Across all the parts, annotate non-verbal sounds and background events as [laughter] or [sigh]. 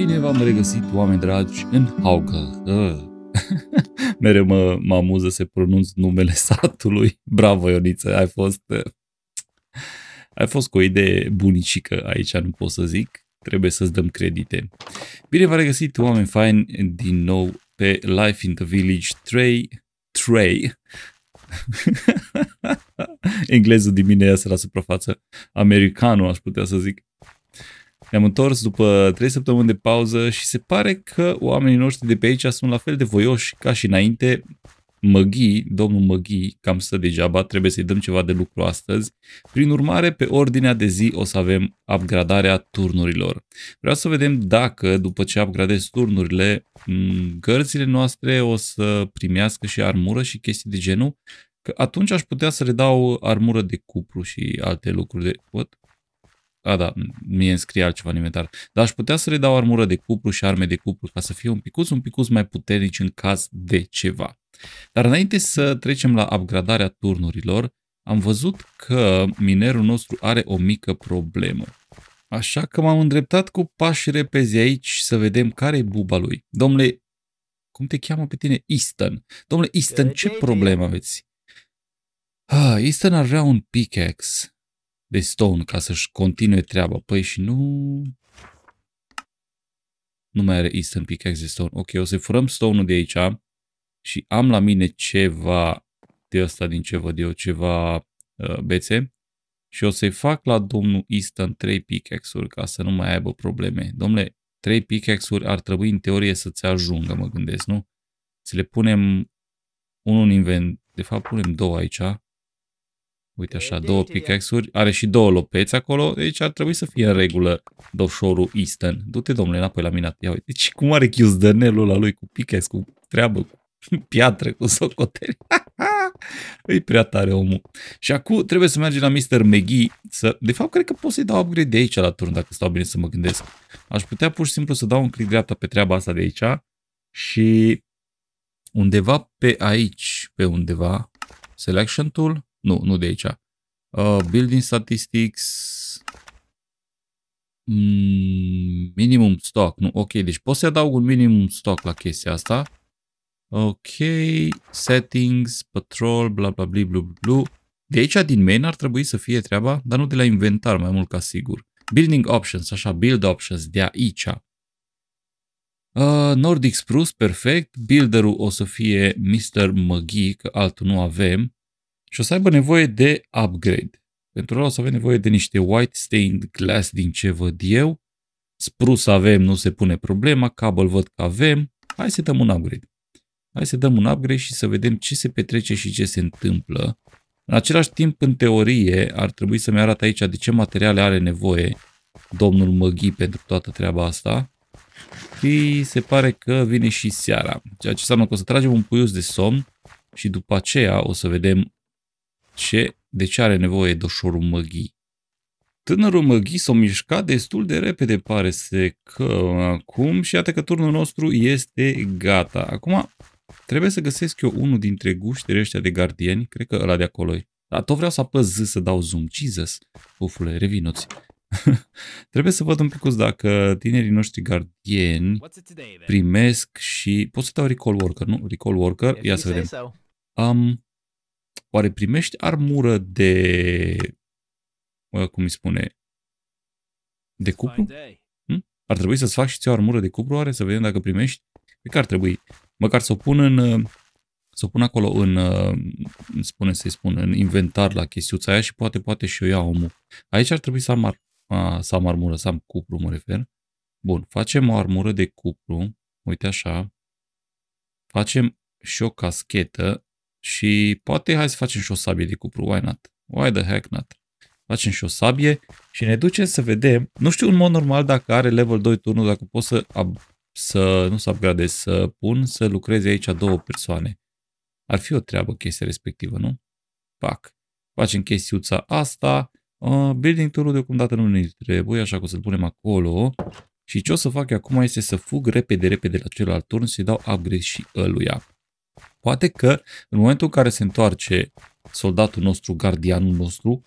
Bine v-am regăsit, oameni dragi, în Hauga. Ă. [laughs] Uh. Mereu mă, mă amuză să pronunț numele satului. Bravo, Ioniță, ai fost... Uh, ai fost cu o idee bunicică aici, nu pot să zic. Trebuie să-ți dăm credite. Bine v-am regăsit, oameni faini, din nou pe Life in the Village 3. 3. [laughs] Englezul din mine iasă la suprafață. Americanul, aș putea să zic. Ne-am întors după 3 săptămâni de pauză și se pare că oamenii noștri de pe aici sunt la fel de voioși ca și înainte. Măghi, domnul Măghi, cam stă degeaba, trebuie să-i dăm ceva de lucru astăzi. Prin urmare, pe ordinea de zi o să avem upgradarea turnurilor. Vreau să vedem dacă, după ce upgradez turnurile, gărțile noastre o să primească și armură și chestii de genul, că atunci aș putea să le dau armură de cupru și alte lucruri de... What? A, da, mie îmi scrie altceva în inventar. Dar aș putea să le dau armură de cupru și arme de cupru ca să fie un picuț, un picuț mai puternici în caz de ceva. Dar înainte să trecem la upgradarea turnurilor, am văzut că minerul nostru are o mică problemă. Așa că m-am îndreptat cu pași repezi aici să vedem care e buba lui. Domnule, cum te cheamă pe tine? Easton. Domnule Easton, ce problemă aveți? Ah, Easton ar vrea un pickaxe de Stone ca să-și continue treaba. Păi și nu... Nu mai are instant Pickaxe de Stone. Ok, o să furăm Stone-ul de aici și am la mine ceva de asta din ce văd eu, ceva uh, bețe și o să-i fac la domnul instant 3 pickaxe-uri ca să nu mai aibă probleme. Domnule, 3 pickaxe-uri ar trebui în teorie să-ți ajungă, mă gândesc, nu? Ți le punem unul în invent, de fapt punem două aici Uite așa, două pickaxe-uri. Are și două lopeți acolo, deci ar trebui să fie în regulă doșorul Easton. Du-te, domnule, înapoi la minat. Ia uite, deci cum are chiuzdănelul la lui cu pickaxe, cu treabă, cu [laughs] piatră, cu socoteri. e [laughs] prea tare omul. Și acum trebuie să mergem la Mr. McGee să... De fapt, cred că pot să-i dau upgrade de aici la turn, dacă stau bine să mă gândesc. Aș putea pur și simplu să dau un click dreapta pe treaba asta de aici și undeva pe aici, pe undeva, selection tool, nu, nu de aici. Uh, building statistics. Mm, minimum stock. Nu, ok. Deci pot să adaug un minimum stock la chestia asta. Ok. Settings, patrol, bla bla bla bla bla. De aici din main ar trebui să fie treaba, dar nu de la inventar mai mult ca sigur. Building options, așa, build options de aici. Uh, Nordic Spruce, perfect. Builderul o să fie Mr. McGee, că altul nu avem și o să aibă nevoie de upgrade. Pentru ăla o să avem nevoie de niște white stained glass din ce văd eu. Sprus avem, nu se pune problema, cabel văd că avem. Hai să dăm un upgrade. Hai să dăm un upgrade și să vedem ce se petrece și ce se întâmplă. În același timp, în teorie, ar trebui să-mi arate aici de ce materiale are nevoie domnul Măghi pentru toată treaba asta. Și se pare că vine și seara, ceea ce înseamnă că o să tragem un puiuț de somn și după aceea o să vedem ce, de ce are nevoie doșorul măghii. Tânărul măghii s-a mișcat destul de repede, pare să că acum și iată că turnul nostru este gata. Acum trebuie să găsesc eu unul dintre guștele ăștia de gardieni, cred că ăla de acolo -i. Dar tot vreau să apăs Z să dau zoom. Jesus! pufule, revinuți. [laughs] trebuie să văd un pic dacă tinerii noștri gardieni primesc și... Pot să dau recall worker, nu? Recall worker, ia să vedem. Am... Um, Oare primești armură de, cum îi spune, de cupru? Hm? Ar trebui să-ți faci și ți o armură de cupru, oare? Să vedem dacă primești. Cred păi că ar trebui. Măcar să o pun în, uh, să o pun acolo în, uh, spune să-i spun, în inventar la chestiuța aia și poate, poate și eu ia omul. Aici ar trebui să am, ar, a, să am armură, să am cupru, mă refer. Bun, facem o armură de cupru, uite așa, facem și o caschetă și poate hai să facem și o sabie de cupru, why not? Why the heck not? Facem și o sabie și ne ducem să vedem, nu știu în mod normal dacă are level 2 turnul, dacă pot să, să nu să upgradez, să pun să lucreze aici două persoane. Ar fi o treabă chestia respectivă, nu? Pac. Facem chestiuța asta. Uh, building tool-ul deocamdată nu ne trebuie, așa că o să-l punem acolo. Și ce o să fac acum este să fug repede, repede la celălalt turn și dau upgrade și ăluia. Poate că în momentul în care se întoarce soldatul nostru, gardianul nostru,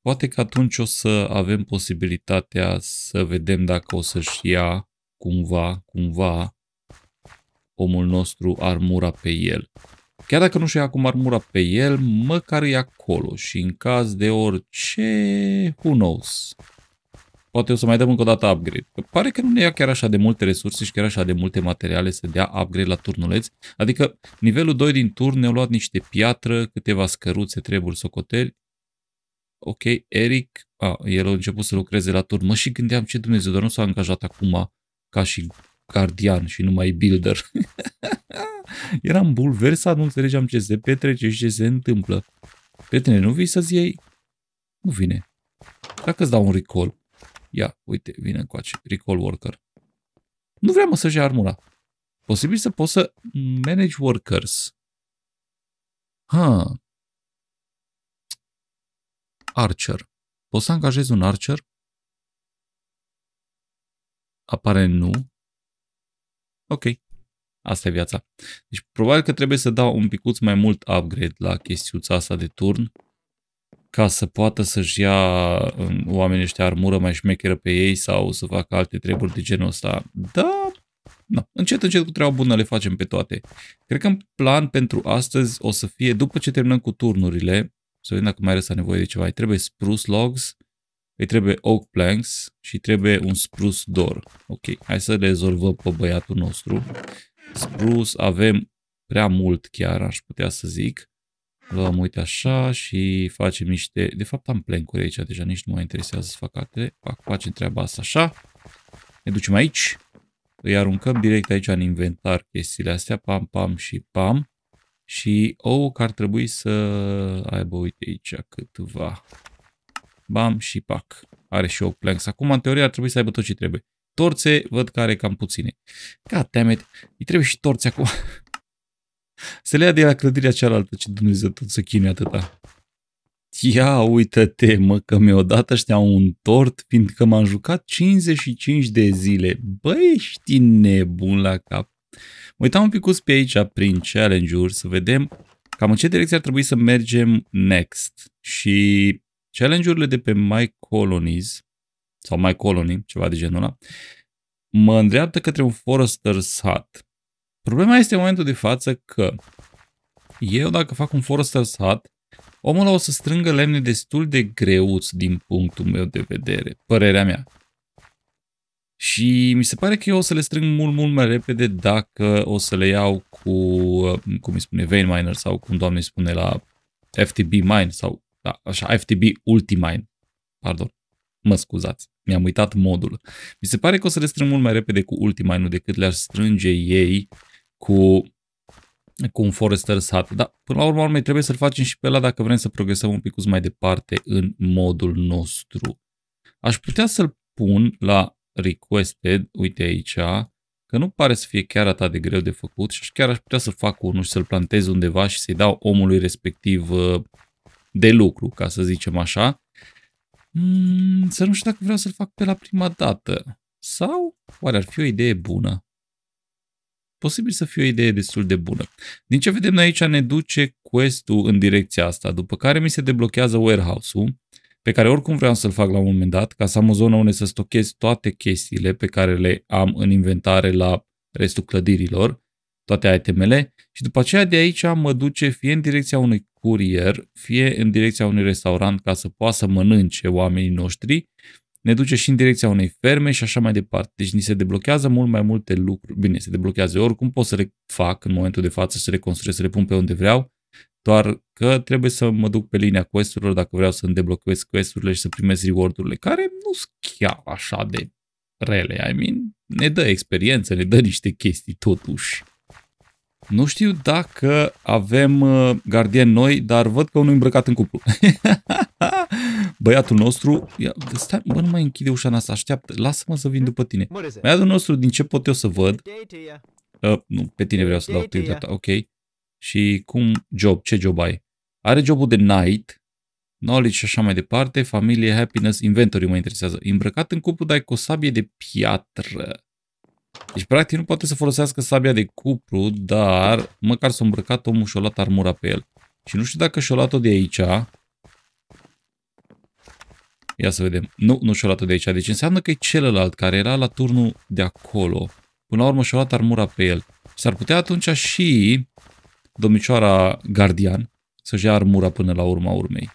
poate că atunci o să avem posibilitatea să vedem dacă o să-și ia cumva, cumva omul nostru armura pe el. Chiar dacă nu și acum armura pe el, măcar e acolo și în caz de orice, who knows, poate o să mai dăm încă o dată upgrade. Pare că nu ne ia chiar așa de multe resurse și chiar așa de multe materiale să dea upgrade la turnuleți. Adică nivelul 2 din turn ne-au luat niște piatră, câteva scăruțe, treburi, socoteli. Ok, Eric, a, el a început să lucreze la turn. Mă și gândeam ce Dumnezeu, dar nu s-a angajat acum ca și gardian și numai builder. [laughs] Eram bulversat, nu înțelegeam ce se petrece și ce se întâmplă. Prietene, nu vii să ți iei? Nu vine. Dacă îți dau un recall, Ia, uite, vine încoace. Recall worker. Nu vrea mă să-și ia armura. Posibil să poți să manage workers. Ha. Archer. Poți să angajezi un archer? Apare nu. Ok. Asta e viața. Deci probabil că trebuie să dau un picuț mai mult upgrade la chestiuța asta de turn ca să poată să-și ia um, oamenii ăștia armură mai șmecheră pe ei sau să facă alte treburi de genul ăsta. Da, no. încet, încet cu treaba bună le facem pe toate. Cred că în plan pentru astăzi o să fie, după ce terminăm cu turnurile, să vedem dacă mai are nevoie de ceva. Îi trebuie spruce logs, îi trebuie oak planks și trebuie un spruce door. Ok, hai să rezolvăm pe băiatul nostru. Spruce avem prea mult chiar, aș putea să zic. Luăm, uite așa, și facem niște... De fapt am plencuri aici, deja nici nu mă interesează să fac altele. Fac, facem treaba asta așa. Ne ducem aici. Îi aruncăm direct aici în inventar chestiile astea. Pam, pam și pam. Și ou că ar trebui să aibă, uite aici, câtva. Bam și pac. Are și o planks. Acum, în teorie, ar trebui să aibă tot ce trebuie. Torțe, văd că are cam puține. God damn it. Îi trebuie și torțe acum. [laughs] Se le ia de la clădirea cealaltă, ce Dumnezeu tot să chinui atâta. Ia uită-te, mă, că mi-o dat ăștia un tort, fiindcă m-am jucat 55 de zile. Băi, ești nebun la cap. Mă uitam un pic pe aici, prin challenge-uri, să vedem cam în ce direcție ar trebui să mergem next. Și challenge-urile de pe My Colonies, sau My Colony, ceva de genul ăla, mă îndreaptă către un Forester's Hut. Problema este în momentul de față că eu dacă fac un Forester's Hut, omul o să strângă lemne destul de greuți din punctul meu de vedere, părerea mea. Și mi se pare că eu o să le strâng mult, mult mai repede dacă o să le iau cu, cum îi spune, Vein Miner sau cum doamne îi spune la FTB Mine sau da, așa, FTB Ultimine. Pardon, mă scuzați, mi-am uitat modul. Mi se pare că o să le strâng mult mai repede cu Ultimine-ul decât le-ar strânge ei uh, cu, cu un Forester Hut. Dar până la urmă, urmei, trebuie să-l facem și pe ăla dacă vrem să progresăm un pic mai departe în modul nostru. Aș putea să-l pun la requested, uite aici, că nu pare să fie chiar atât de greu de făcut și chiar aș putea să fac unul și să-l plantez undeva și să-i dau omului respectiv uh, de lucru, ca să zicem așa. Mm, să nu știu dacă vreau să-l fac pe la prima dată. Sau oare ar fi o idee bună? posibil să fie o idee destul de bună. Din ce vedem noi aici ne duce quest-ul în direcția asta, după care mi se deblochează warehouse-ul, pe care oricum vreau să-l fac la un moment dat, ca să am o zonă unde să stochez toate chestiile pe care le am în inventare la restul clădirilor, toate itemele, și după aceea de aici mă duce fie în direcția unui curier, fie în direcția unui restaurant ca să poată să mănânce oamenii noștri ne duce și în direcția unei ferme și așa mai departe. Deci ni se deblochează mult mai multe lucruri. Bine, se deblochează oricum, pot să le fac în momentul de față, să le construiesc, să le pun pe unde vreau, doar că trebuie să mă duc pe linia quest-urilor dacă vreau să îmi deblochez quest-urile și să primesc reward-urile, care nu sunt chiar așa de rele. I mean, ne dă experiență, ne dă niște chestii totuși. Nu știu dacă avem uh, gardieni noi, dar văd că unul îmbrăcat în cuplu. [laughs] băiatul nostru, ia, stai, bă, nu mai închide ușa asta, așteaptă, lasă-mă să vin hmm? după tine. Băiatul nostru, din ce pot eu să văd, uh, nu, pe tine vreau să dau activitatea, ok. Și cum job, ce job ai? Are jobul de night, knowledge și așa mai departe, familie, happiness, inventory mă interesează. Îmbrăcat în cupru, dar cu o sabie de piatră. Deci, practic, nu poate să folosească sabia de cupru, dar măcar s-a îmbrăcat omul și-a luat armura pe el. Și nu știu dacă și-a luat-o de aici, Ia să vedem. Nu, nu și-o luat de aici. Deci înseamnă că e celălalt care era la turnul de acolo. Până la urmă și-o luat armura pe el. S-ar putea atunci și domnicioara Guardian să-și ia armura până la urma urmei.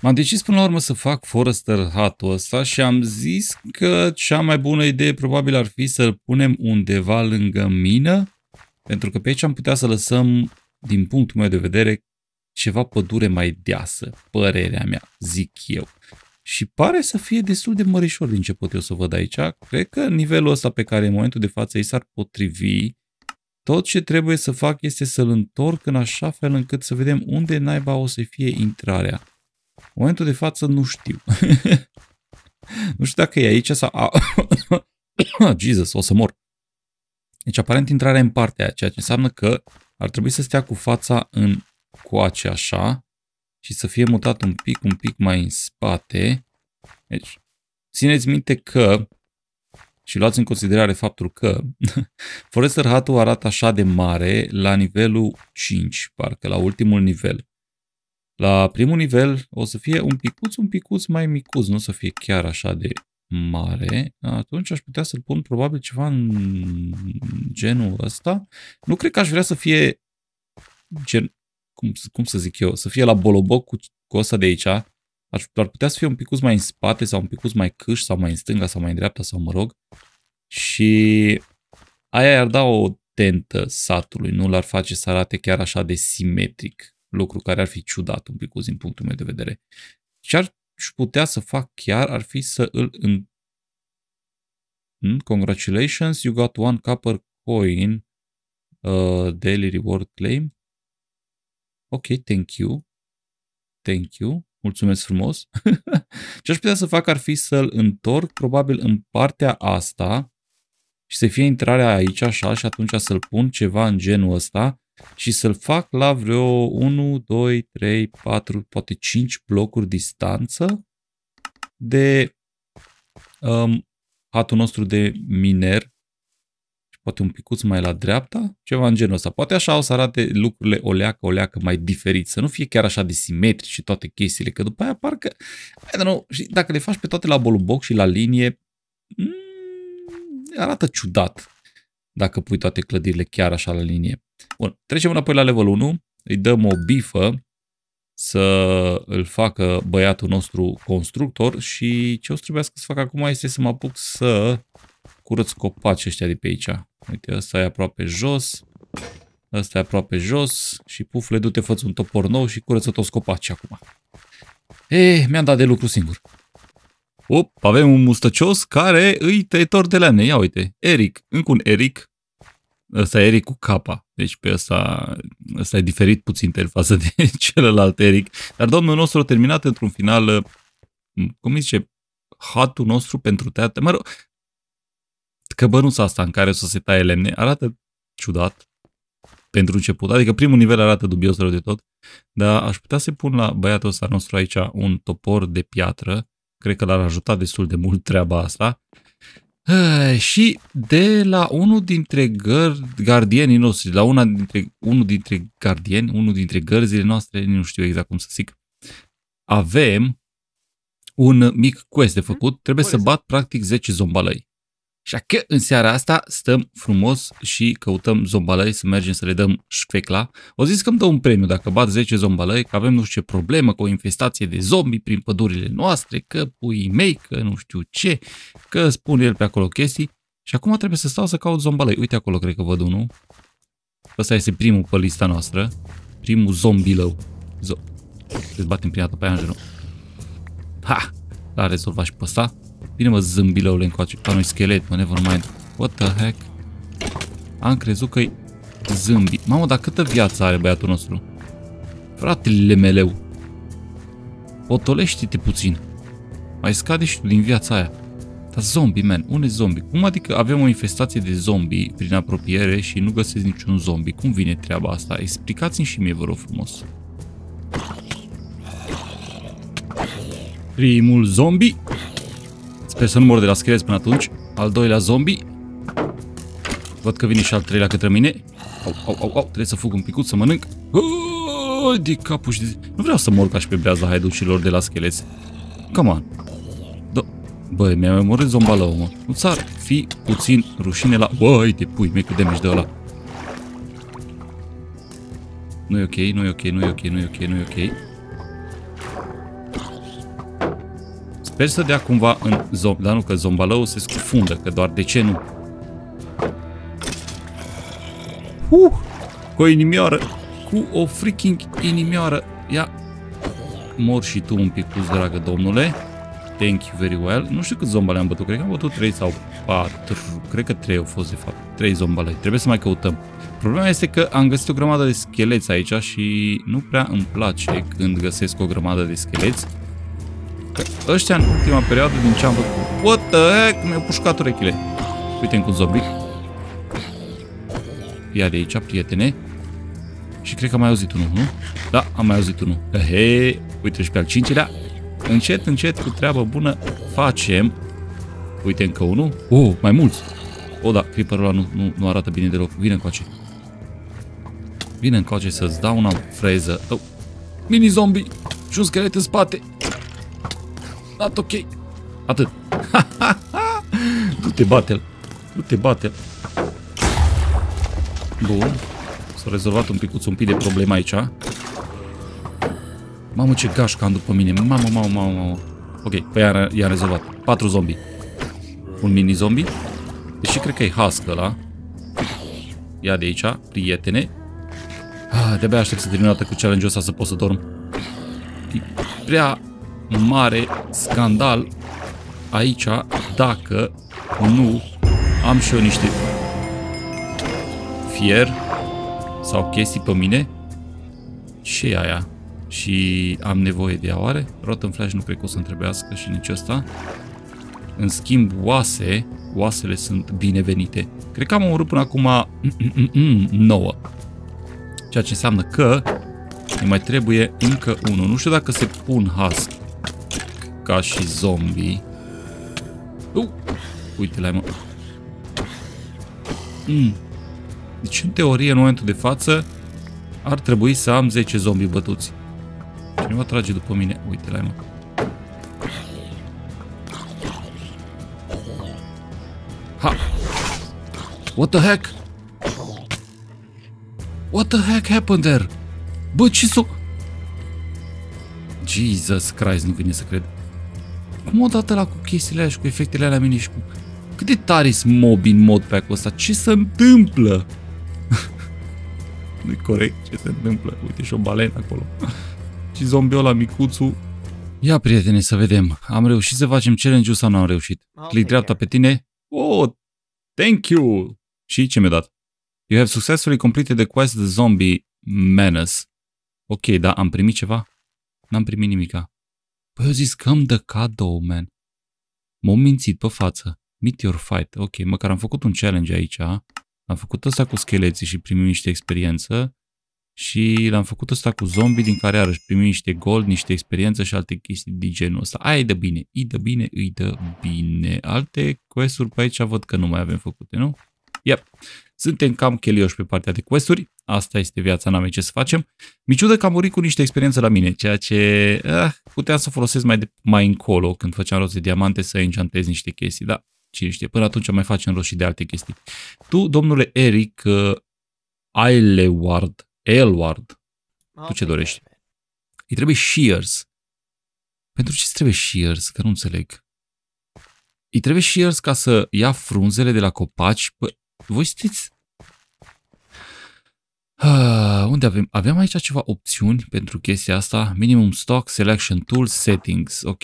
M-am decis până la urmă să fac Forrester hatul ăsta și am zis că cea mai bună idee probabil ar fi să-l punem undeva lângă mină, pentru că pe aici am putea să lăsăm, din punctul meu de vedere, ceva pădure mai deasă, părerea mea, zic eu și pare să fie destul de mărișor din ce pot eu să văd aici. Cred că nivelul ăsta pe care în momentul de față ei s-ar potrivi, tot ce trebuie să fac este să-l întorc în așa fel încât să vedem unde naiba o să fie intrarea. În momentul de față nu știu. [laughs] nu știu dacă e aici sau... [coughs] Jesus, o să mor. Deci aparent intrarea în partea aia, ceea ce înseamnă că ar trebui să stea cu fața în coace așa și să fie mutat un pic, un pic mai în spate. Deci, țineți minte că și luați în considerare faptul că [laughs] Forester Hatu arată așa de mare la nivelul 5, parcă la ultimul nivel. La primul nivel o să fie un picuț, un picuț mai micuț, nu o să fie chiar așa de mare. Atunci aș putea să-l pun probabil ceva în genul ăsta. Nu cred că aș vrea să fie gen cum, cum să zic eu, să fie la boloboc cu, cu ăsta de aici, ar, ar putea să fie un picuț mai în spate sau un picuț mai câș sau mai în stânga sau mai în dreapta sau mă rog. Și aia i-ar da o tentă satului, nu l-ar face să arate chiar așa de simetric, lucru care ar fi ciudat un picuț din punctul meu de vedere. Ce ar putea să fac chiar ar fi să îl în... Hmm, congratulations, you got one copper coin uh, daily reward claim ok, thank you, thank you, mulțumesc frumos. [laughs] Ce aș putea să fac ar fi să-l întorc probabil în partea asta și să fie intrarea aici așa și atunci să-l pun ceva în genul ăsta și să-l fac la vreo 1, 2, 3, 4, poate 5 blocuri distanță de um, hatul nostru de miner poate un picuț mai la dreapta, ceva în genul ăsta. Poate așa o să arate lucrurile o leacă, o leacă mai diferit, să nu fie chiar așa de simetri și toate chestiile, că după aia parcă, I don't know, și dacă le faci pe toate la boluboc și la linie, mm, arată ciudat dacă pui toate clădirile chiar așa la linie. Bun, trecem înapoi la level 1, îi dăm o bifă să îl facă băiatul nostru constructor și ce o să trebuiască să fac acum este să mă apuc să curăț copaci ăștia de pe aici. Uite, ăsta e aproape jos, ăsta e aproape jos și pufle, du-te, fă un topor nou și curăță toți copacii acum. E, eh, mi-am dat de lucru singur. Op, avem un mustăcios care îi tăietor de lemne. Ia uite, Eric, încă un Eric. Ăsta e Eric cu capa, deci pe ăsta, ăsta e diferit puțin față de [laughs] celălalt Eric. Dar domnul nostru a terminat într-un final, cum zice, hatul nostru pentru teatru. Mă rog, bănuța asta în care o să se taie lemne arată ciudat pentru început. Adică primul nivel arată dubios rău de tot, dar aș putea să pun la băiatul ăsta nostru aici un topor de piatră. Cred că l-ar ajuta destul de mult treaba asta. Și de la unul dintre găr- gardienii noștri, la una dintre, unul dintre gardieni, unul dintre gărzile noastre, nu știu exact cum să zic, avem un mic quest de făcut. Mhm. Trebuie să bat practic 10 zombalăi. Așa că în seara asta stăm frumos și căutăm zombalăi să mergem să le dăm șfecla. O zis că îmi dă un premiu dacă bat 10 zombalăi, că avem nu știu ce problemă, cu o infestație de zombi prin pădurile noastre, că pui mei, că nu știu ce, că spune el pe acolo chestii. Și acum trebuie să stau să caut zombalăi. Uite acolo, cred că văd unul. Ăsta este primul pe lista noastră. Primul zombilău. Zo Îți batem prima dată pe Angelo. Ha! L-a rezolvat și pe ăsta. Bine mă, zâmbilăule încoace. A, nu schelet, mă, never mind. What the heck? Am crezut că-i zâmbi. Mamă, dar câtă viață are băiatul nostru? Fratele meleu. Potolește-te puțin. Mai scade și tu din viața aia. Dar zombie, man, unde zombie? Cum adică avem o infestație de zombie prin apropiere și nu găsesc niciun zombie? Cum vine treaba asta? Explicați-mi și mie, vă rog frumos. Primul zombie Sper să nu mor de la scheleți până atunci. Al doilea zombie. Văd că vine și al treilea către mine. Au, au, au, au. Trebuie să fug un picut, să mănânc. Uuu, de capul și de... Nu vreau să mor ca și pe breaza haiducilor de la scheleți. Come on. Do da. Băi, mi-a omorât zomba la Nu ți-ar fi puțin rușine la... Băi, de pui, mei, cât de ăla. Nu e ok, nu e ok, nu e ok, nu e ok, nu e ok. Sper deci să dea cumva în zomb, dar nu că zombalăul se scufundă, că doar de ce nu? Uh! Cu o inimioară, cu o freaking inimioară. Ia, mor și tu un pic plus, dragă domnule. Thank you very well. Nu știu cât zombale am bătut, cred că am bătut 3 sau 4, cred că 3 au fost de fapt, 3 zombale. Trebuie să mai căutăm. Problema este că am găsit o grămadă de scheleți aici și nu prea îmi place când găsesc o grămadă de scheleți. Că ăștia în ultima perioadă, din ce am văzut... What the heck? Mi-au pușcat urechile. uite cu zombie. Ia de aici, prietene. Și cred că am mai auzit unul, nu? Da, am mai auzit unul. Eh, he, uite și pe al cincilea. Încet, încet, cu treabă bună, facem. Uite încă unul. Oh, mai mulți. O, oh, da, creeperul ăla nu, nu, nu arată bine deloc. Vine încoace. Vine încoace să-ți dau una freză. Oh. Mini zombie și un schelet în spate dat ok. Atât. Du-te, [laughs] bate-l. Du-te, bate-l. Bun. S-a rezolvat un picuț, un pic de problema aici. Mamă, ce gașcă am după mine. Mamă, mamă, mamă, mamă. Ok, păi i-am rezolvat. Patru zombi. Un mini-zombi. Deși cred că e hască ăla. Ia de aici, prietene. Ah, De-abia aștept să termin cu challenge-ul ăsta să pot să dorm. E prea mare scandal aici dacă nu am și eu niște fier sau chestii pe mine. Ce aia? Și am nevoie de ea oare? Rot în flash nu cred că o să întrebească și nici asta. În schimb, oase, oasele sunt binevenite. Cred că am omorât până acum 9. [clears throat] Ceea ce înseamnă că ne mai trebuie încă unul. Nu știu dacă se pun husk ca și zombii. Uh, uite la mă. Mm. Deci, în teorie, în momentul de față, ar trebui să am 10 zombii bătuți. Cineva trage după mine. Uite la mă. Ha! What the heck? What the heck happened there? Bă, ce s-o... Jesus Christ, nu vine să cred. Cum odată la cu chestiile alea și cu efectele alea mini și cu... Cât de tare mob în mod pe acolo ăsta? Ce se întâmplă? [laughs] nu corect ce se întâmplă. Uite și o balenă acolo. și zombiul ăla micuțu. Ia, prietene, să vedem. Am reușit să facem challenge-ul sau nu am reușit? Ah, Clic dreapta pe tine. Oh, thank you! Și ce mi-a dat? You have successfully completed the quest The Zombie Menace. Ok, da am primit ceva? N-am primit nimica. Păi eu zis că am de cadou, man. M-am mințit pe față. Meet your fight. Ok, măcar am făcut un challenge aici. Am făcut asta cu scheleții și primim niște experiență. Și l-am făcut asta cu zombie din care iarăși primim niște gold, niște experiență și alte chestii de genul ăsta. Aia e de bine, îi de bine, îi de bine. Alte quest-uri pe aici văd că nu mai avem făcute, nu? Yep. Suntem cam chelioși pe partea de questuri, asta este viața, n-am ce să facem. Miciudă că am murit cu niște experiență la mine, ceea ce ah, puteam să folosesc mai, de, mai încolo când făceam rost de diamante să enchantez niște chestii, Da, cine știe, până atunci mai facem rost și de alte chestii. Tu, domnule Eric eh, Aileward, Elward, okay. tu ce dorești? Îi trebuie shears. Pentru ce trebuie shears? Că nu înțeleg. Îi trebuie shears ca să ia frunzele de la copaci. Pă, voi știți? Uh, unde avem? Aveam aici ceva opțiuni pentru chestia asta. Minimum stock, selection tools, settings. Ok.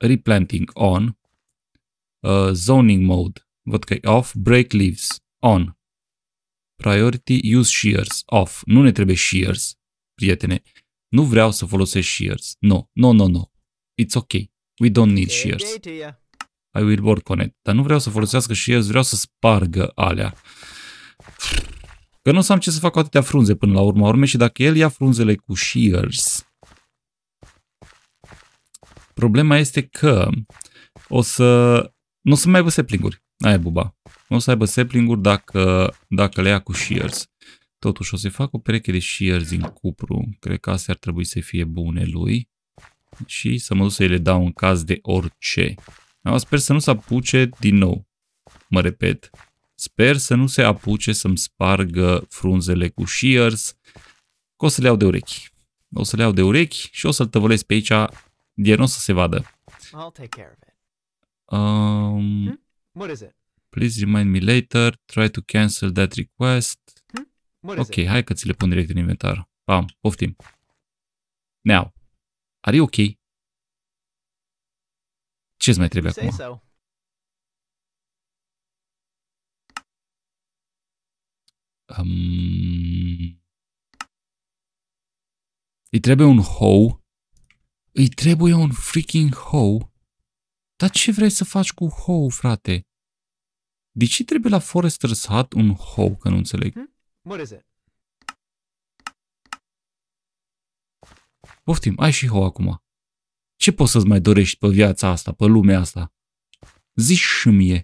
Replanting on. Uh, zoning mode. Văd că e off. Break leaves. On. Priority use shears. Off. Nu ne trebuie shears, prietene. Nu vreau să folosesc shears. No, no, no, no. It's ok. We don't need shears. I will work on it. Dar nu vreau să folosească shears, vreau să spargă alea. Că nu o să am ce să fac cu atâtea frunze până la urma urmei și dacă el ia frunzele cu shears, problema este că o să... nu o să mai aibă seplinguri. Aia e buba. Nu o să aibă seplinguri dacă, dacă le ia cu shears. Totuși o să-i fac o pereche de shears din cupru. Cred că astea ar trebui să fie bune lui. Și să mă duc să le dau în caz de orice. Sper să nu se apuce din nou. Mă repet, Sper să nu se apuce să-mi spargă frunzele cu shears, că o să le iau de urechi. O să le iau de urechi și o să-l tăvălesc pe aici, de nu o să se vadă. I'll take care of it. Um, hmm? What is it? Please remind me later, try to cancel that request. Hmm? ok, hai că ți le pun direct în inventar. Pam, poftim. Now, are you ok? Ce-ți mai trebuie acum? So. Um, îi trebuie un hoe. Îi trebuie un freaking hoe. Dar ce vrei să faci cu hoe, frate? De ce trebuie la Forester's Hut un hoe, că nu înțeleg? Hmm? Poftim, ai și hoe acum. Ce poți să-ți mai dorești pe viața asta, pe lumea asta? Zici și mie.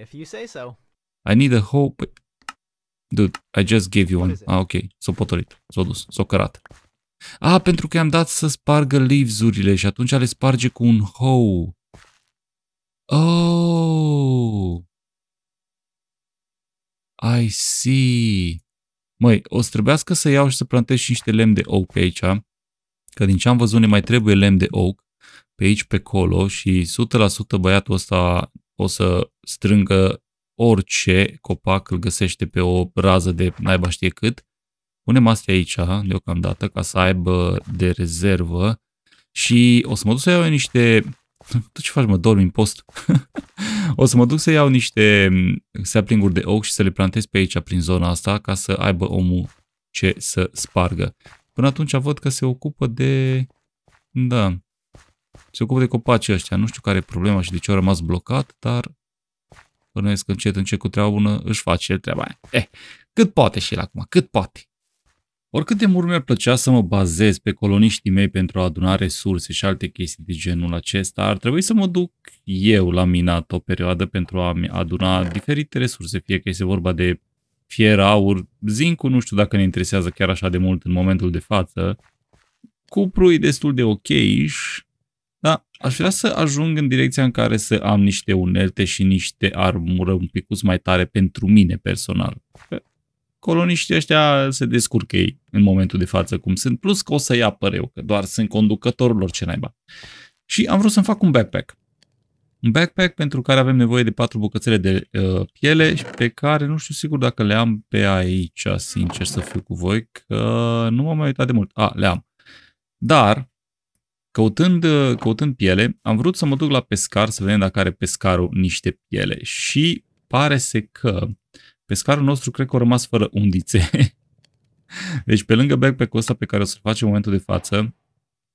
If you say so. I need a hoe. Păi, Dude, I just gave you one. Ah, ok. S-a potolit. S-a dus. S-a cărat. Ah, pentru că i-am dat să spargă leaves-urile și atunci le sparge cu un hoe. Oh! I see. Măi, o să trebuiască să iau și să plantez și niște lemn de oak pe aici. Că din ce am văzut ne mai trebuie lemn de oak pe aici, pe colo și 100% băiatul ăsta o să strângă orice copac îl găsește pe o rază de naiba știe cât. Punem astea aici deocamdată ca să aibă de rezervă și o să mă duc să iau niște... [laughs] Tu ce faci mă, dormi în post? [laughs] o să mă duc să iau niște mm, saplinguri de oak și să le plantez pe aici prin zona asta ca să aibă omul ce să spargă. Până atunci văd că se ocupă de... Da, se ocupă de copacii ăștia. Nu știu care e problema și de ce au rămas blocat, dar Bănuiesc că încet, încet cu treaba bună își face el treaba aia. Eh, cât poate și el acum, cât poate. Oricât de mult mi-ar plăcea să mă bazez pe coloniștii mei pentru a aduna resurse și alte chestii de genul acesta, ar trebui să mă duc eu la minat o perioadă pentru a aduna diferite resurse, fie că este vorba de fier, aur, zincul, nu știu dacă ne interesează chiar așa de mult în momentul de față. Cupru e destul de ok da, aș vrea să ajung în direcția în care să am niște unelte și niște armură un pic mai tare pentru mine personal. Că coloniștii ăștia se descurcă ei în momentul de față cum sunt, plus că o să-i apăr eu, că doar sunt conducătorul lor ce naiba. Și am vrut să-mi fac un backpack. Un backpack pentru care avem nevoie de patru bucățele de uh, piele și pe care nu știu sigur dacă le am pe aici, sincer să fiu cu voi, că nu m-am mai uitat de mult. A, le am. Dar Căutând, uh, căutând piele, am vrut să mă duc la pescar să vedem dacă are pescarul niște piele și pare se că pescarul nostru cred că a rămas fără undițe. [laughs] Deci pe lângă backpack-ul ăsta pe care o să-l facem în momentul de față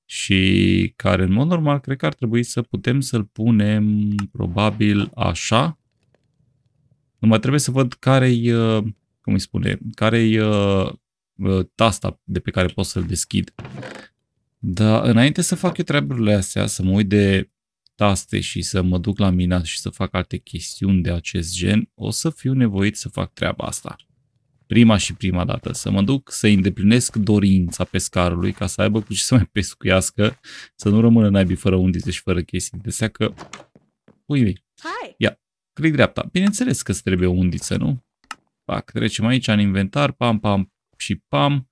și care în mod normal cred că ar trebui să putem să-l punem probabil așa. Numai trebuie să văd care-i, uh, cum îi spune, care-i uh, tasta de pe care pot să-l deschid. Dar înainte să fac eu treburile astea, să mă uit de taste și să mă duc la mina și să fac alte chestiuni de acest gen, o să fiu nevoit să fac treaba asta. Prima și prima dată, să mă duc să îndeplinesc dorința pescarului ca să aibă cu ce să mai pescuiască, să nu rămână naibii fără undițe și fără chestii de seacă. că... Ui, ui. Ia, clic dreapta. Bineînțeles că îți trebuie o undiță, nu? Pac, trecem aici în inventar, pam, pam și pam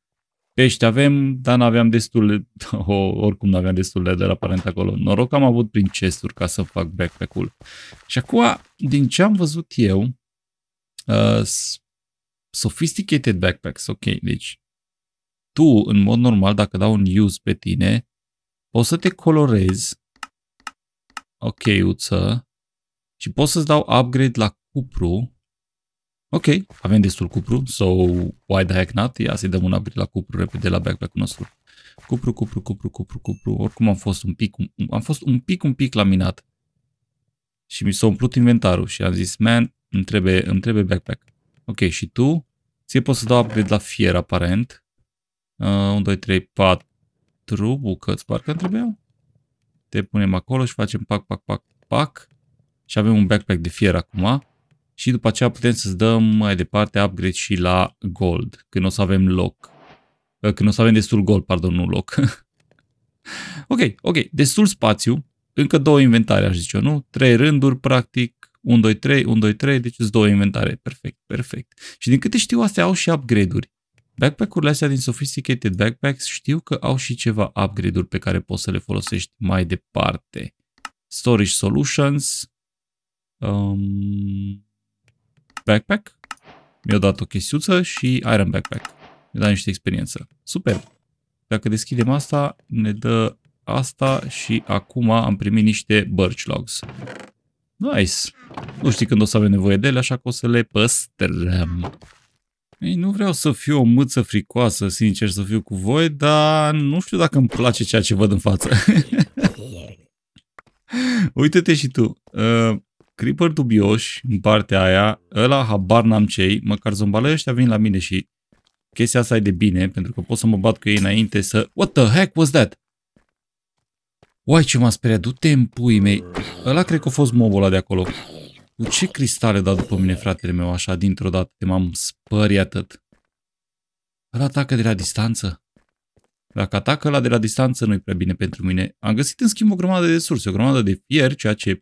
pești avem, dar nu aveam destul, [laughs] o, oricum nu aveam destul de, de la parent acolo. Noroc că am avut prin chesturi ca să fac backpack-ul. Și acum, din ce am văzut eu, uh, sophisticated backpacks, ok, deci tu, în mod normal, dacă dau un use pe tine, poți să te colorezi ok, uță și pot să-ți dau upgrade la cupru ok, avem destul cupru, so why the heck not? Ia să-i dăm un upgrade la cupru repede la backpack-ul nostru. Cupru, cupru, cupru, cupru, cupru. Oricum am fost un pic, un, am fost un pic, un pic laminat. Și mi s-a umplut inventarul și am zis, man, îmi trebuie, îmi trebuie backpack. Ok, și tu? Ție poți să dau upgrade la fier, aparent. Uh, 1, 2, 3, 4 bucăți, parcă îmi trebuiau. Te punem acolo și facem pac, pac, pac, pac. Și avem un backpack de fier acum și după aceea putem să-ți dăm mai departe upgrade și la gold, când o să avem loc. Ă, când o să avem destul gold, pardon, nu loc. [laughs] ok, ok, destul spațiu, încă două inventare aș zice eu, nu? Trei rânduri, practic, 1, 2, 3, 1, 2, 3, deci sunt două inventare. Perfect, perfect. Și din câte știu, astea au și upgrade-uri. Backpack-urile astea din Sophisticated Backpacks știu că au și ceva upgrade-uri pe care poți să le folosești mai departe. Storage Solutions. Um, backpack. Mi-a dat o chestiuță și iron backpack. Mi-a dat niște experiență. Super! Dacă deschidem asta, ne dă asta și acum am primit niște birch logs. Nice! Nu știu când o să avem nevoie de ele, așa că o să le păstrăm. Ei, nu vreau să fiu o mâță fricoasă, sincer să fiu cu voi, dar nu știu dacă îmi place ceea ce văd în față. [laughs] Uite-te și tu. Uh, creeper dubioși în partea aia, ăla habar n-am cei, măcar zombală ăștia vin la mine și chestia asta e de bine, pentru că pot să mă bat cu ei înainte să... What the heck was that? Uai ce m-a speriat, du-te în puii mei. Ăla cred că a fost mobul de acolo. Cu ce cristale da după mine fratele meu așa dintr-o dată? M-am spăriat atât. Ăla atacă de la distanță. Dacă atacă la de la distanță nu-i prea bine pentru mine. Am găsit în schimb o grămadă de resurse, o grămadă de fier, ceea ce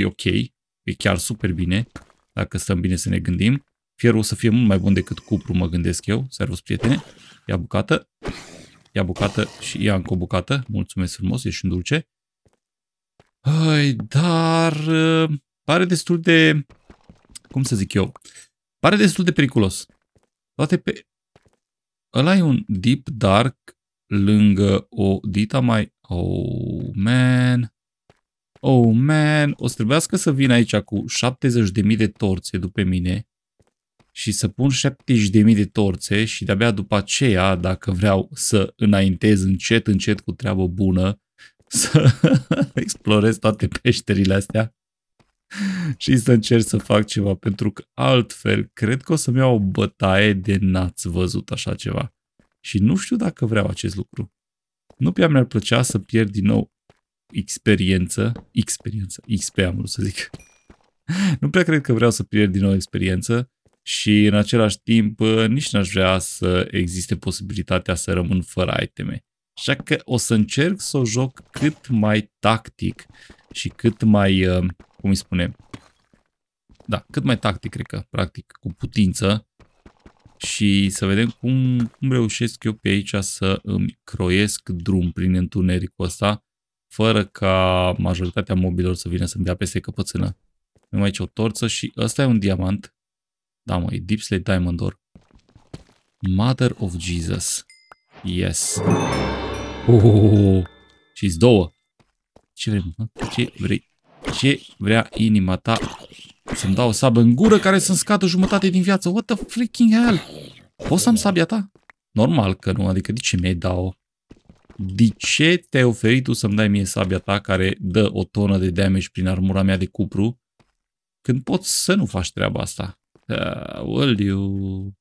e ok, e chiar super bine, dacă stăm bine să ne gândim. Fierul o să fie mult mai bun decât cupru, mă gândesc eu. Servus, prietene. Ia bucată. Ia bucată și ia încă o bucată. Mulțumesc frumos, ești un dulce. Ai, dar uh, pare destul de, cum să zic eu, pare destul de periculos. Toate pe... Ăla e un deep dark lângă o dita mai... Oh, man. Oh, man, o să trebuiască să vin aici cu 70.000 de torțe după mine și să pun 70.000 de torțe și de-abia după aceea, dacă vreau să înaintez încet, încet cu treabă bună, să [laughs] explorez toate peșterile astea și să încerc să fac ceva, pentru că altfel cred că o să-mi iau o bătaie de n-ați văzut așa ceva. Și nu știu dacă vreau acest lucru. Nu prea mi-ar plăcea să pierd din nou experiență. Experiență. XP am vrut să zic. [laughs] nu prea cred că vreau să pierd din nou experiență și în același timp nici n-aș vrea să existe posibilitatea să rămân fără iteme. Așa că o să încerc să o joc cât mai tactic și cât mai, uh, cum îi spune, da, cât mai tactic, cred că, practic, cu putință și să vedem cum, cum reușesc eu pe aici să îmi croiesc drum prin întunericul ăsta fără ca majoritatea mobilor să vină să-mi dea peste căpățână. Avem aici o torță și ăsta e un diamant. Da, mă, e Deep Slate Diamond Ore. Mother of Jesus. Yes. Oh, oh, oh. și două. Ce vrei, mă? Ce vrei? Ce vrea inima ta? Să-mi dau o sabă în gură care să-mi scadă jumătate din viață. What the freaking hell? Poți să am sabia ta? Normal că nu, adică de ce mi-ai dau? de ce te-ai oferit tu să-mi dai mie sabia ta care dă o tonă de damage prin armura mea de cupru când poți să nu faci treaba asta? you... Uh,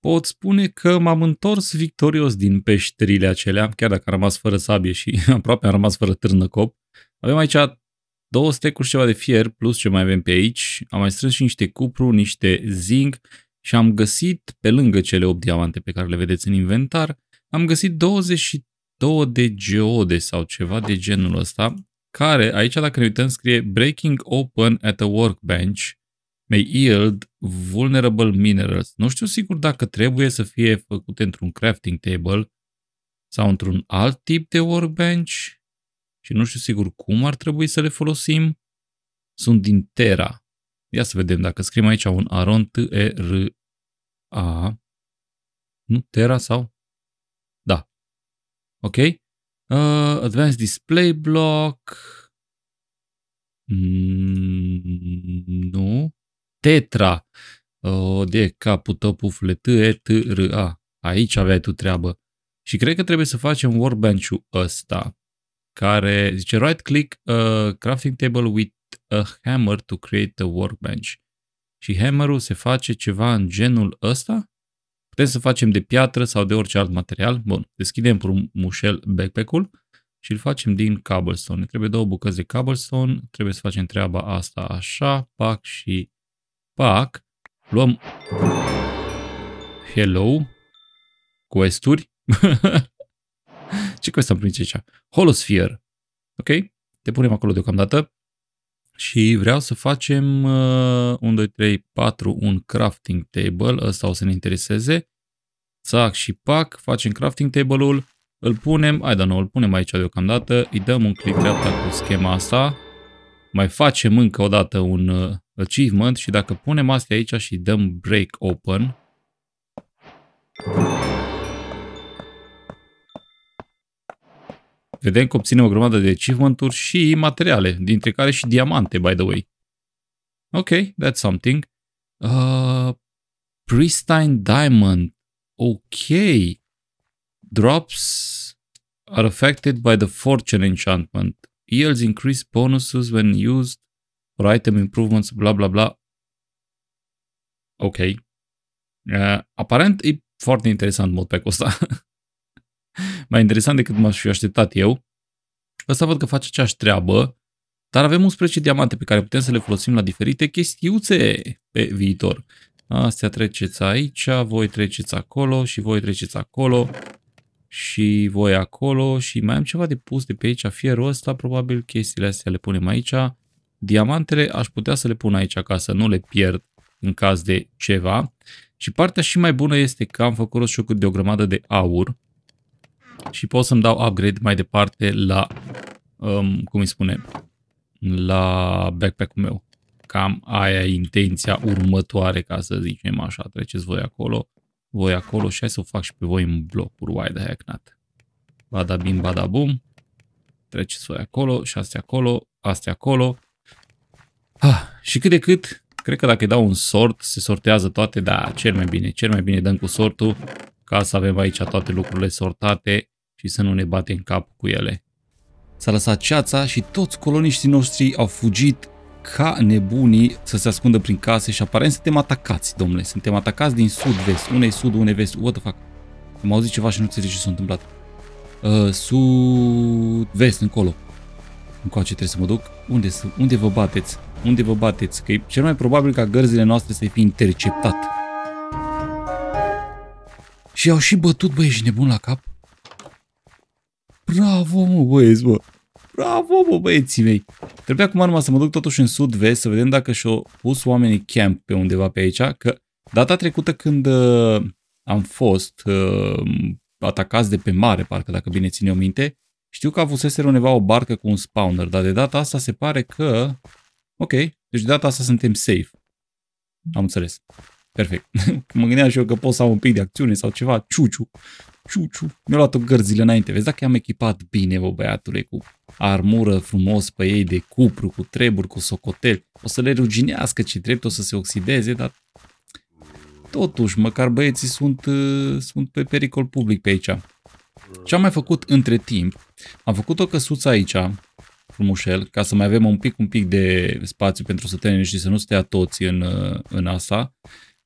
pot spune că m-am întors victorios din peșterile acelea, chiar dacă am rămas fără sabie și [laughs] aproape am rămas fără târnă cop. Avem aici două stecuri ceva de fier, plus ce mai avem pe aici. Am mai strâns și niște cupru, niște zinc și am găsit, pe lângă cele 8 diamante pe care le vedeți în inventar, am găsit 23 două de geode sau ceva de genul ăsta, care aici dacă ne uităm scrie Breaking open at a workbench may yield vulnerable minerals. Nu știu sigur dacă trebuie să fie făcut într-un crafting table sau într-un alt tip de workbench și nu știu sigur cum ar trebui să le folosim. Sunt din Terra. Ia să vedem dacă scrim aici un aron T-E-R-A. Nu Terra sau? Ok? Uh, advanced display block. Mm, nu. Tetra. Uh, de capul tău, pufle, T, E, T, R, A. Aici aveai tu treabă. Și cred că trebuie să facem workbench-ul ăsta, care zice right click a uh, crafting table with a hammer to create a workbench. Și hammerul se face ceva în genul ăsta? Putem să facem de piatră sau de orice alt material. Bun, deschidem pur mușel backpack-ul și îl facem din cobblestone. Ne trebuie două bucăți de cobblestone, trebuie să facem treaba asta așa, pac și pac. Luăm hello, questuri. [laughs] Ce quest am primit aici? Holosphere. Ok? Te punem acolo deocamdată și vreau să facem uh, 1, 2, 3, 4, un crafting table, ăsta o să ne intereseze. Țac și pac, facem crafting table-ul, îl punem, ai da, nu, îl punem aici deocamdată, îi dăm un click dreapta cu schema asta, mai facem încă o dată un uh, achievement și dacă punem astea aici și dăm break open, vedem că obținem o grămadă de achievement-uri și materiale, dintre care și diamante, by the way. Ok, that's something. Uh, pristine diamond. Ok. Drops are affected by the fortune enchantment. Yields increase bonuses when used for item improvements, bla bla bla. Ok. Uh, aparent e foarte interesant mod pe ăsta. [laughs] mai interesant decât m-aș fi așteptat eu. Asta văd că face aceeași treabă, dar avem 11 diamante pe care putem să le folosim la diferite chestiuțe pe viitor. Astea treceți aici, voi treceți acolo și voi treceți acolo și voi acolo și mai am ceva de pus de pe aici, fierul ăsta, probabil chestiile astea le punem aici. Diamantele aș putea să le pun aici ca să nu le pierd în caz de ceva. Și partea și mai bună este că am făcut o de o grămadă de aur, și pot să-mi dau upgrade mai departe la, um, cum îi spune, la backpack-ul meu. Cam aia e intenția următoare, ca să zicem așa, treceți voi acolo, voi acolo și hai să o fac și pe voi în blocuri, why the heck not. Bada bim, bada bum, treceți voi acolo și astea acolo, astea acolo. Ah, și cât de cât, cred că dacă dau un sort, se sortează toate, da, cel mai bine, cel mai bine dăm cu sortul, ca să avem aici toate lucrurile sortate și să nu ne batem cap cu ele. S-a lăsat ceața și toți coloniștii noștri au fugit ca nebunii să se ascundă prin case și aparent suntem atacați, domnule. Suntem atacați din sud-vest. Unei sud, unei vest. What the fuck? Am auzit ceva și nu înțeleg ce s-a întâmplat. Uh, sud-vest, încolo. Încoace trebuie să mă duc. Unde, unde vă bateți? Unde vă bateți? Că e cel mai probabil ca gărzile noastre să-i fi interceptat. Și au și bătut, băieți, nebun la cap. Bravo, mă, băieți, bă! Bravo, bă, băieții mei! Trebuie acum numai să mă duc totuși în sud-vest să vedem dacă și-au pus oamenii camp pe undeva pe aici, că data trecută când uh, am fost uh, atacați de pe mare, parcă dacă bine țin eu minte, știu că avuseseră undeva o barcă cu un spawner, dar de data asta se pare că... Ok, deci de data asta suntem safe. Am înțeles. Perfect. [laughs] mă gândeam și eu că pot să am un pic de acțiune sau ceva. Ciuciu ciu, Mi-a luat-o gărzile înainte. Vezi, dacă i-am echipat bine, bă, băiatule, cu armură frumos pe ei de cupru, cu treburi, cu socotel, o să le ruginească ce drept, o să se oxideze, dar totuși, măcar băieții sunt, uh, sunt pe pericol public pe aici. Ce am mai făcut între timp? Am făcut o căsuță aici, frumușel, ca să mai avem un pic, un pic de spațiu pentru să te și să nu stea toți în, uh, în asta.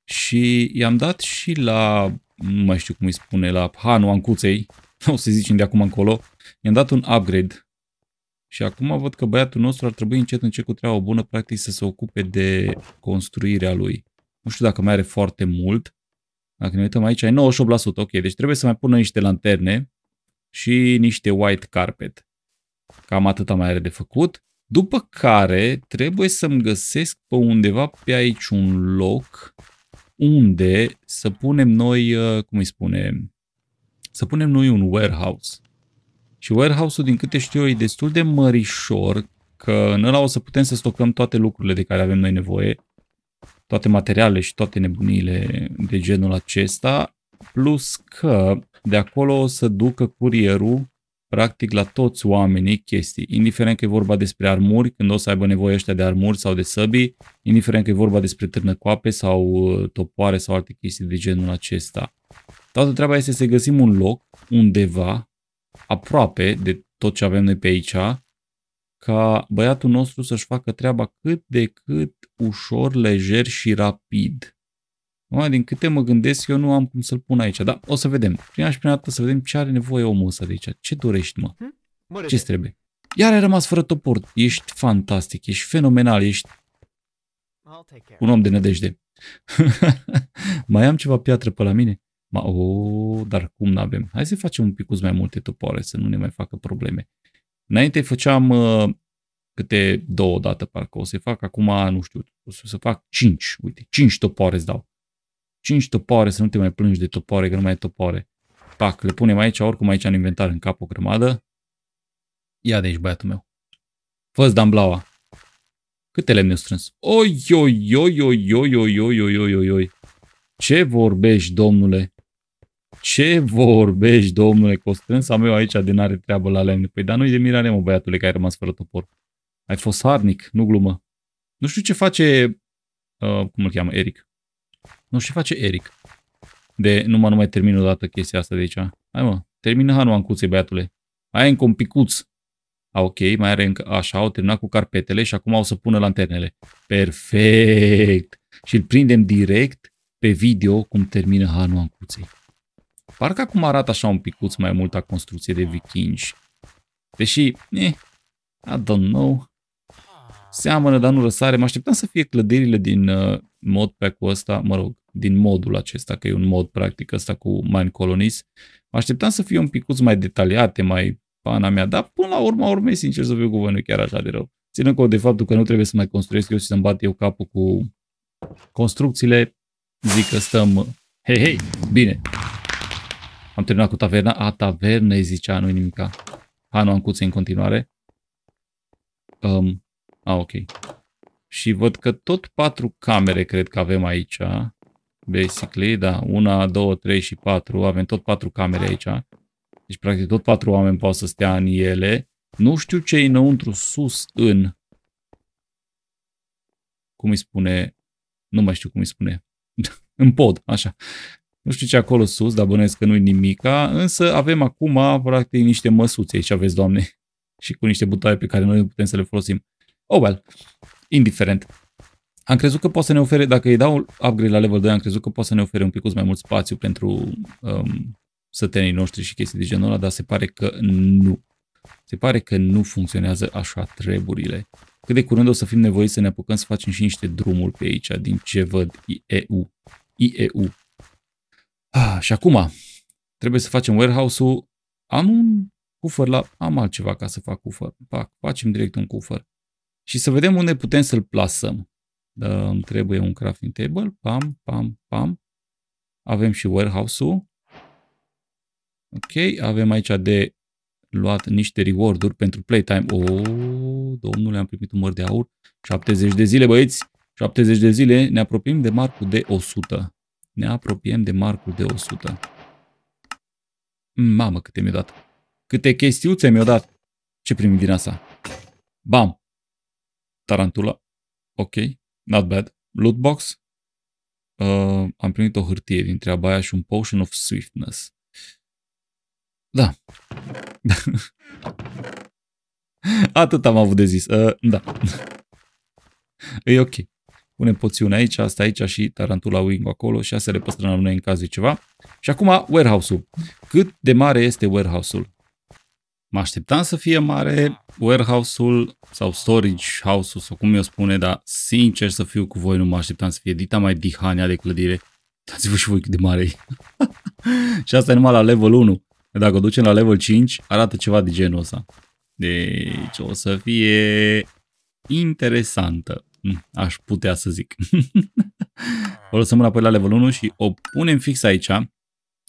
Și i-am dat și la nu mai știu cum îi spune, la Hanu Ancuței, [laughs] o să zicem de acum încolo, i-am dat un upgrade și acum văd că băiatul nostru ar trebui încet încet cu treaba bună, practic, să se ocupe de construirea lui. Nu știu dacă mai are foarte mult. Dacă ne uităm aici, ai 98%. Ok, deci trebuie să mai pună niște lanterne și niște white carpet. Cam atâta mai are de făcut. După care trebuie să-mi găsesc pe undeva pe aici un loc unde să punem noi, uh, cum îi spune, să punem noi un warehouse. Și warehouse-ul, din câte știu eu, e destul de mărișor, că în ăla o să putem să stocăm toate lucrurile de care avem noi nevoie, toate materialele și toate nebuniile de genul acesta, plus că de acolo o să ducă curierul practic la toți oamenii chestii, indiferent că e vorba despre armuri, când o să aibă nevoie ăștia de armuri sau de săbii, indiferent că e vorba despre târnăcoape sau uh, topoare sau alte chestii de genul acesta. Toată treaba este să găsim un loc, undeva, aproape de tot ce avem noi pe aici, ca băiatul nostru să-și facă treaba cât de cât ușor, lejer și rapid. Mă, din câte mă gândesc, eu nu am cum să-l pun aici, dar o să vedem. Prima și prima dată să vedem ce are nevoie omul ăsta de aici. Ce dorești, mă? Hm? mă ce trebuie? Iar ai rămas fără topor. Ești fantastic, ești fenomenal, ești un om de nădejde. [laughs] mai am ceva piatră pe la mine? Ma, o, oh, dar cum n-avem? Hai să facem un pic mai multe topoare, să nu ne mai facă probleme. Înainte făceam uh, câte două dată, parcă o să fac acum, nu știu, o să fac cinci, uite, cinci topoare îți dau. 5 topoare, să nu te mai plângi de topoare, că nu mai e topoare. Pac, le punem aici, oricum aici în inventar în cap o grămadă. Ia de aici, băiatul meu. Fă-ți blaua. Câte lemne au strâns? Oi, oi, oi, oi, oi, oi, oi, oi, oi, oi, oi. Ce vorbești, domnule? Ce vorbești, domnule, că o strânsa meu aici de n-are treabă la lemne. Păi dar nu-i de mirare, mă, băiatule, că ai rămas fără topor. Ai fost harnic, nu glumă. Nu știu ce face, uh, cum îl cheamă, Eric. Nu și face Eric. De nu mă, mai termin o dată chestia asta de aici. Hai mă, termină hanul ancuței, băiatule. Ai încă un picuț. A, ok, mai are încă, așa, au terminat cu carpetele și acum o să pună lanternele. Perfect! Și îl prindem direct pe video cum termină hanul ancuței. Parcă acum arată așa un picuț mai mult a construcție de vikingi. Deși, eh, I don't know seamănă, dar nu răsare. Mă așteptam să fie clădirile din uh, mod pe cu ăsta, mă rog, din modul acesta, că e un mod practic ăsta cu Mind Colonies. Mă așteptam să fie un picuț mai detaliate, mai pana mea, dar până la urma urmei, sincer să fiu nu chiar așa de rău. Țin cont de faptul că nu trebuie să mai construiesc eu și să-mi bat eu capul cu construcțiile, zic că stăm... Uh, hei, hei, bine. Am terminat cu taverna. A, taverna. zicea, nu-i nimica. Hanu, nu am cuțe în continuare. Um, Ah, ok. Și văd că tot patru camere cred că avem aici. Basically, da. Una, două, trei și patru. Avem tot patru camere ah. aici. Deci, practic, tot patru oameni pot să stea în ele. Nu știu ce e înăuntru sus în... Cum îi spune... Nu mai știu cum îi spune. [laughs] în pod, așa. Nu știu ce acolo sus, dar bănesc că nu-i nimica, însă avem acum practic niște măsuțe aici aveți, doamne, [laughs] și cu niște butoaie pe care noi putem să le folosim. Oh well, indiferent. Am crezut că poate să ne ofere, dacă îi dau upgrade la level 2, am crezut că poate să ne ofere un pic mai mult spațiu pentru um, sătenii noștri și chestii de genul ăla, dar se pare că nu. Se pare că nu funcționează așa treburile. Cât de curând o să fim nevoiți să ne apucăm să facem și niște drumuri pe aici, din ce văd IEU. IEU. Ah, și acum, trebuie să facem warehouse-ul. Am un cufăr la... Am altceva ca să fac cufăr. Pac, facem direct un cufăr și să vedem unde putem să-l plasăm. Da, îmi trebuie un crafting table, pam, pam, pam. Avem și warehouse-ul. Ok, avem aici de luat niște reward-uri pentru playtime. O, oh, domnule, am primit un măr de aur. 70 de zile, băieți! 70 de zile, ne apropiem de marcul de 100. Ne apropiem de marcul de 100. Mamă, câte mi-a dat! Câte chestiuțe mi-a dat! Ce primim din asta? Bam! Tarantula. Ok. Not bad. Loot box. Uh, am primit o hârtie din treaba aia și un potion of swiftness. Da. [laughs] Atât am avut de zis. Uh, da. [laughs] e ok. Punem poțiune aici, asta aici și tarantula wing acolo și asta le păstrăm noi în caz de ceva. Și acum warehouse-ul. Cât de mare este warehouse-ul? mă așteptam să fie mare warehouse-ul sau storage house-ul sau cum eu spune, dar sincer să fiu cu voi nu mă așteptam să fie dita mai dihania de clădire. Dați-vă și voi cât de mare e. [laughs] și asta e numai la level 1. Dacă o ducem la level 5, arată ceva de genul ăsta. Deci o să fie interesantă, hm, aș putea să zic. [laughs] o lăsăm înapoi la level 1 și o punem fix aici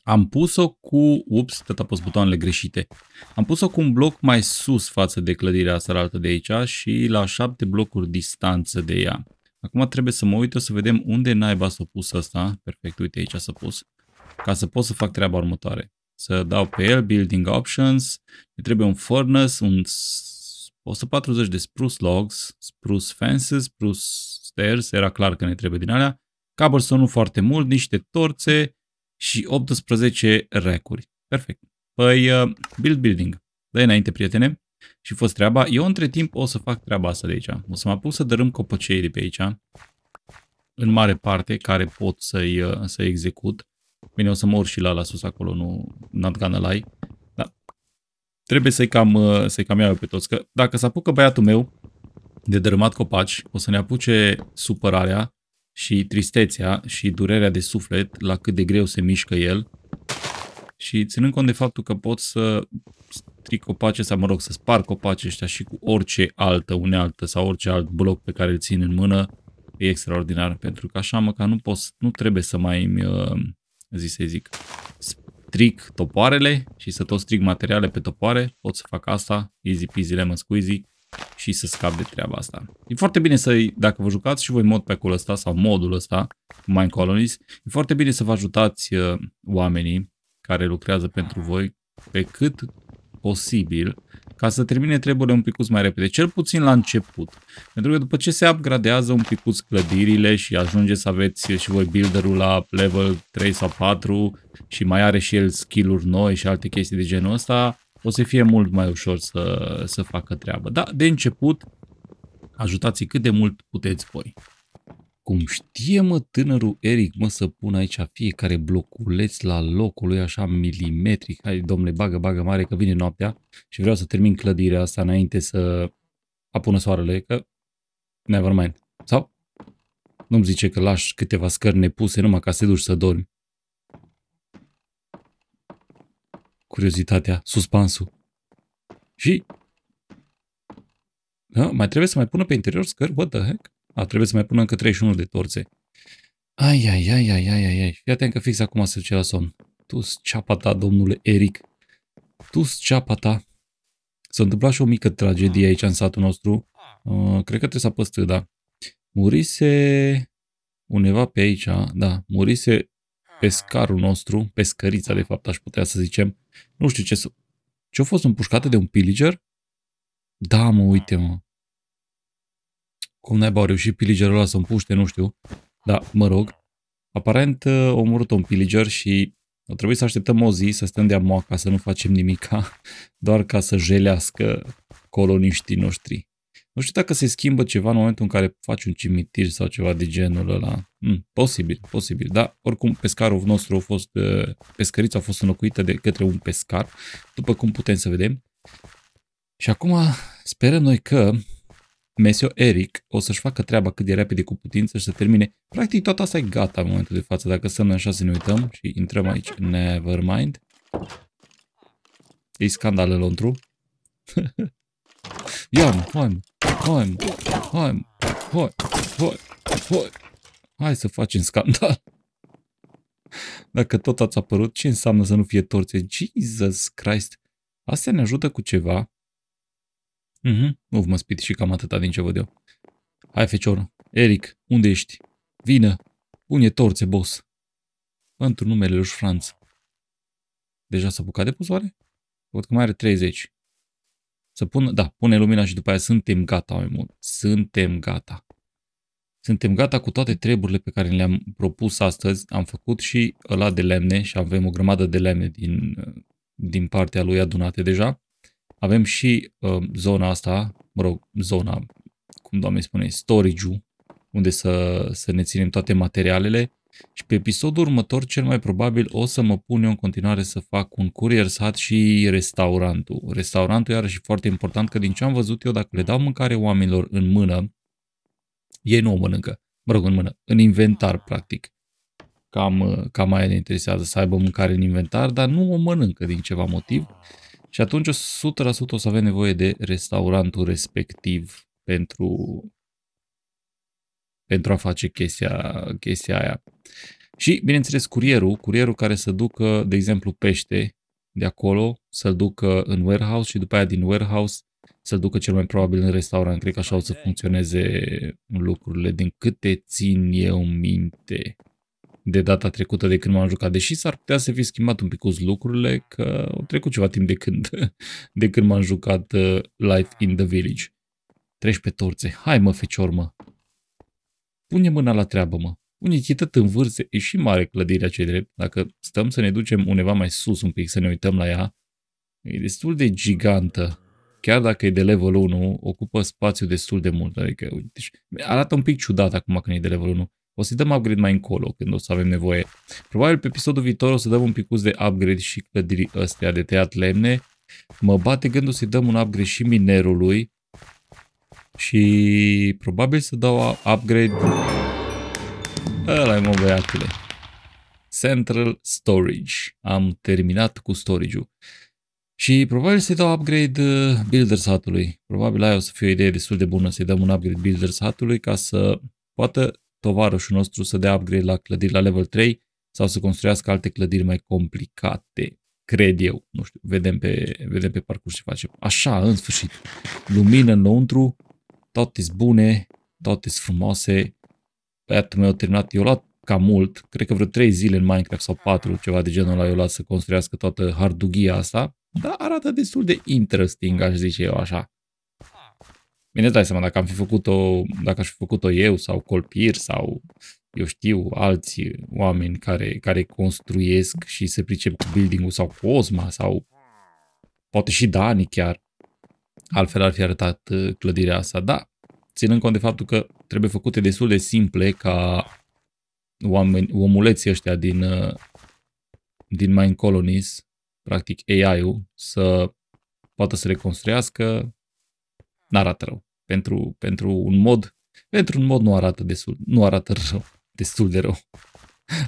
am pus-o cu... Ups, tot pus butoanele greșite. Am pus-o cu un bloc mai sus față de clădirea asta de aici și la șapte blocuri distanță de ea. Acum trebuie să mă uit o să vedem unde naiba s-a pus asta. Perfect, uite aici s-a pus. Ca să pot să fac treaba următoare. Să dau pe el Building Options. Ne trebuie un furnace, un 140 de spruce logs, spruce fences, spruce stairs, era clar că ne trebuie din alea. Cobblestone nu foarte mult, niște torțe, și 18 recuri. Perfect. Păi, uh, build building. Dă înainte, prietene. Și fost treaba. Eu între timp o să fac treaba asta de aici. O să mă apuc să dărâm copăcei de pe aici. În mare parte, care pot să-i uh, să, execut. Bine, o să mor și la la sus acolo, nu not gonna lie. Da. Trebuie să-i cam, uh, să cam iau pe toți. Că dacă se apucă băiatul meu de dărâmat copaci, o să ne apuce supărarea și tristețea și durerea de suflet la cât de greu se mișcă el și ținând cont de faptul că pot să stric copace sau, mă rog, să spar copace ăștia și cu orice altă unealtă sau orice alt bloc pe care îl țin în mână, e extraordinar, pentru că așa măcar nu, pot, nu trebuie să mai îmi, uh, zi să zic, stric topoarele și să tot stric materiale pe topoare, pot să fac asta, easy peasy lemon squeezy, și să scap de treaba asta. E foarte bine să, dacă vă jucați și voi mod pe acolo ăsta sau modul ăsta, Mind Colonies, e foarte bine să vă ajutați uh, oamenii care lucrează pentru voi pe cât posibil ca să termine treburile un picuț mai repede, cel puțin la început. Pentru că după ce se upgradează un picuț clădirile și ajunge să aveți și voi builderul la level 3 sau 4 și mai are și el skill-uri noi și alte chestii de genul ăsta, o să fie mult mai ușor să, să facă treabă. Dar de început, ajutați cât de mult puteți voi. Cum știe, mă, tânărul Eric, mă, să pun aici fiecare bloculeț la locul lui așa milimetric. Hai, domnule, bagă, bagă mare că vine noaptea și vreau să termin clădirea asta înainte să apună soarele, că never mind. Sau? Nu-mi zice că lași câteva scări nepuse numai ca să te duci să dormi. curiozitatea, suspansul. Și da, mai trebuie să mai pună pe interior scări, what the heck? A, trebuie să mai pună încă 31 de torțe. Ai, ai, ai, ai, ai, ai, ai. Fii atent că fix acum se duce la somn. Tu ceapa ta, domnule Eric. Tu ceapa ta. S-a întâmplat și o mică tragedie aici în satul nostru. Uh, cred că trebuie să apăs da. Murise undeva pe aici, da, murise pescarul nostru, pescărița de fapt aș putea să zicem, nu știu ce să... Ce-a fost împușcată de un pillager? Da, mă, uite, mă. Cum naiba au reușit pillagerul ăla să împuște, nu știu. Da, mă rog. Aparent uh, a omorât un pillager și a trebuit să așteptăm o zi, să stăm de a moaca, să nu facem nimica, [laughs] doar ca să jelească coloniștii noștri. Nu știu dacă se schimbă ceva în momentul în care faci un cimitir sau ceva de genul ăla. Hmm, posibil, posibil, da. Oricum, pescarul nostru a fost, uh, pescărița a fost înlocuită de către un pescar, după cum putem să vedem. Și acum sperăm noi că Mesio Eric o să-și facă treaba cât de repede cu putință și să termine. Practic tot asta e gata în momentul de față. Dacă stăm așa să ne uităm și intrăm aici, never mind E scandalul întru. [laughs] Ian hai Hai, hai, hai, hai, hai. Hai să facem scandal. Dacă tot ați apărut, ce înseamnă să nu fie torțe? Jesus Christ! Asta ne ajută cu ceva? Mhm, nu mă spit și cam atâta din ce văd eu. Hai, fecior, Eric, unde ești? Vină! Pune torțe, boss! Pentru numele lui Franț. Deja s-a bucat de puzoare? Văd că mai are 30. Să pun, da, pune lumina și după aia suntem gata, mai mult. Suntem gata. Suntem gata cu toate treburile pe care le-am propus astăzi. Am făcut și ăla de lemne și avem o grămadă de lemne din, din partea lui adunate deja. Avem și uh, zona asta, mă rog, zona, cum doamne spune, storage unde să, să ne ținem toate materialele. Și pe episodul următor, cel mai probabil, o să mă pun eu în continuare să fac un curier sat și restaurantul. Restaurantul, iarăși, foarte important, că din ce am văzut eu, dacă le dau mâncare oamenilor în mână, ei nu o mănâncă. Mă rog, în mână, în inventar, practic. Cam, cam aia ne interesează, să aibă mâncare în inventar, dar nu o mănâncă din ceva motiv. Și atunci 100% o să avem nevoie de restaurantul respectiv pentru, pentru a face chestia, chestia aia. Și, bineînțeles, curierul, curierul care să ducă, de exemplu, pește de acolo, să-l ducă în warehouse și după aia din warehouse să-l ducă cel mai probabil în restaurant. Cred că așa o să funcționeze lucrurile din câte țin eu minte de data trecută de când m-am jucat, deși s-ar putea să fi schimbat un pic lucrurile, că au trecut ceva timp de când, [laughs] de când m-am jucat uh, Life in the Village. Treci pe torțe. Hai mă, fecior, mă. Pune mâna la treabă, mă unii chităt în vârste, e și mare clădirea ce drept. Dacă stăm să ne ducem undeva mai sus un pic, să ne uităm la ea, e destul de gigantă. Chiar dacă e de level 1, ocupă spațiu destul de mult. Adică, uite, deci, arată un pic ciudat acum când e de level 1. O să-i dăm upgrade mai încolo, când o să avem nevoie. Probabil pe episodul viitor o să dăm un picuț de upgrade și clădirii astea de tăiat lemne. Mă bate gândul să-i dăm un upgrade și minerului. Și probabil să dau upgrade Ăla-i mă, băiatule. Central Storage. Am terminat cu storage-ul. Și probabil să-i dau upgrade uh, builder satului. Probabil aia o să fie o idee destul de bună să-i dăm un upgrade builder satului ca să poată tovarășul nostru să dea upgrade la clădiri la level 3 sau să construiască alte clădiri mai complicate. Cred eu. Nu știu. Vedem pe, vedem pe parcurs ce facem. Așa, în sfârșit. Lumină înăuntru. Toate sunt bune. Toate sunt frumoase mi meu terminat, eu luat cam mult, cred că vreo 3 zile în Minecraft sau 4, ah. ceva de genul ăla, eu luat să construiască toată hardughia asta, dar arată destul de interesting, aș zice eu așa. Bine, dai seama, dacă am fi făcut-o, dacă aș fi făcut-o eu sau Colpir sau eu știu, alți oameni care, care construiesc și se pricep cu building-ul sau Cosma sau poate și Dani chiar, altfel ar fi arătat uh, clădirea asta, da, ținând cont de faptul că trebuie făcute destul de simple ca oameni, omuleții ăștia din, uh, din Mind Colonies, practic AI-ul, să poată să reconstruiască, n-arată rău. Pentru, pentru un mod, pentru un mod nu arată destul, nu arată rău, [laughs] destul de rău.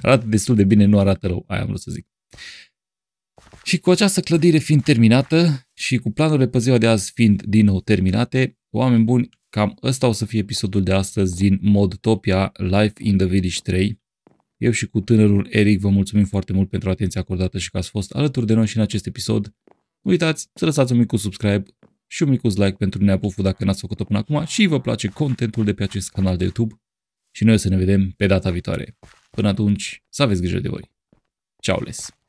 Arată destul de bine, nu arată rău, aia am vrut să zic. Și cu această clădire fiind terminată și cu planurile pe ziua de azi fiind din nou terminate, oameni buni, Cam ăsta o să fie episodul de astăzi din Modtopia Life in the Village 3. Eu și cu tânărul Eric vă mulțumim foarte mult pentru atenția acordată și că ați fost alături de noi și în acest episod. Nu uitați să lăsați un mic subscribe și un mic like pentru neapufu dacă n-ați făcut-o până acum și vă place contentul de pe acest canal de YouTube și noi o să ne vedem pe data viitoare. Până atunci, să aveți grijă de voi. Ciao les!